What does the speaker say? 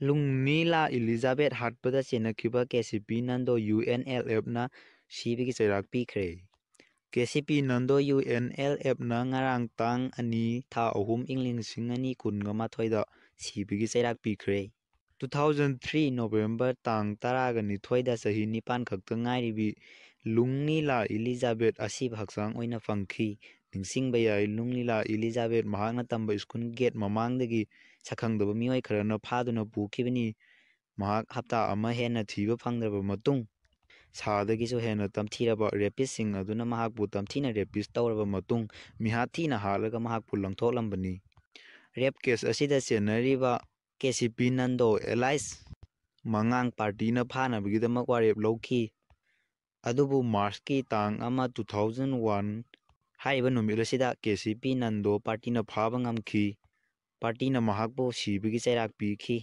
lungmila elizabeth hartpada chenakhiba kcp do unlf na sibigi chairak pikre KCP do UNLF na ngarang tang ani tha ahum ingling sing ani kun ngama thoida sibigi pi pikre 2003 November tang taraga ni thoida sahi nipan khakta ngai ribi lungni la Elizabeth asib haksang oina phangkhi ꯅꯤꯡꯁꯤꯡꯕ ꯌꯥꯏ ꯅꯨꯡꯂꯤꯂꯥ ꯏꯂꯤꯖꯥꯕꯦꯠ ꯃꯍꯥꯛꯅ ꯇꯝꯕ school get ꯃꯃꯥꯡꯗꯒꯤ ꯁꯛꯈꯪꯗꯕ ꯃꯤꯑꯣꯏ ꯈꯔꯅ ꯐꯥꯗꯨꯅ ꯄꯨꯈꯤꯕꯅꯤ ꯃꯍꯥꯛ ꯍꯞꯇꯥ ꯑꯃ ꯍꯦꯟꯅ ꯊꯤꯕ ꯐꯪꯗ꯭ꯔꯕ ꯃꯇꯨꯡ ꯁꯥꯗꯒꯤꯁꯨ ꯍꯦꯟꯅ ꯇꯝꯊꯤꯔꯕ ꯔꯦꯄꯤꯁꯁꯤꯡ ꯑꯗꯨꯅ ꯃꯍꯥꯛꯄꯨ ꯇꯝꯊꯤꯅ ꯔꯦꯄꯤꯁ ꯇꯧꯔꯕ ꯃꯇꯨꯡ ꯃꯤꯍꯥꯊꯤꯅ ꯍꯥꯠꯂꯒ ꯃꯍꯥꯛꯄꯨ ꯂꯪꯊꯣꯛꯂꯝꯕꯅꯤ ꯔꯦꯞ ꯀꯦꯁ ꯑꯁꯤꯗ ꯆꯦꯟꯅꯔꯤꯕ ꯀꯦꯁꯤꯄꯤ ꯅꯟꯗꯣ ꯑꯦꯂꯥꯏꯁ ꯃꯉꯥꯡ ꯄꯥꯔꯇꯤꯅ ꯐꯥꯅꯕꯒꯤꯗꯃꯛ ꯋꯥꯔꯦꯞ ꯂꯧꯈꯤ ꯑꯗꯨꯕꯨ ꯃꯥꯔꯆꯀꯤ ꯇꯥꯡ ꯑꯃ ꯇꯨ ꯊꯥꯎꯖꯟ ꯋꯥꯟ ꯍꯥꯏꯔꯤꯕ ꯅꯨꯃꯤꯠ ꯑꯁꯤꯗ ꯀꯦ ꯁꯤ ꯄꯤ ꯅꯟꯗꯣ ꯄꯥꯔꯇꯤꯅ ꯐꯥꯕ ꯉꯝꯈꯤ ꯄꯥꯔꯇꯤꯅ ꯃꯍꯥꯛꯄꯨ ꯁꯤꯕꯒꯤ ꯆꯩꯔꯥꯛ ꯄꯤꯈꯤ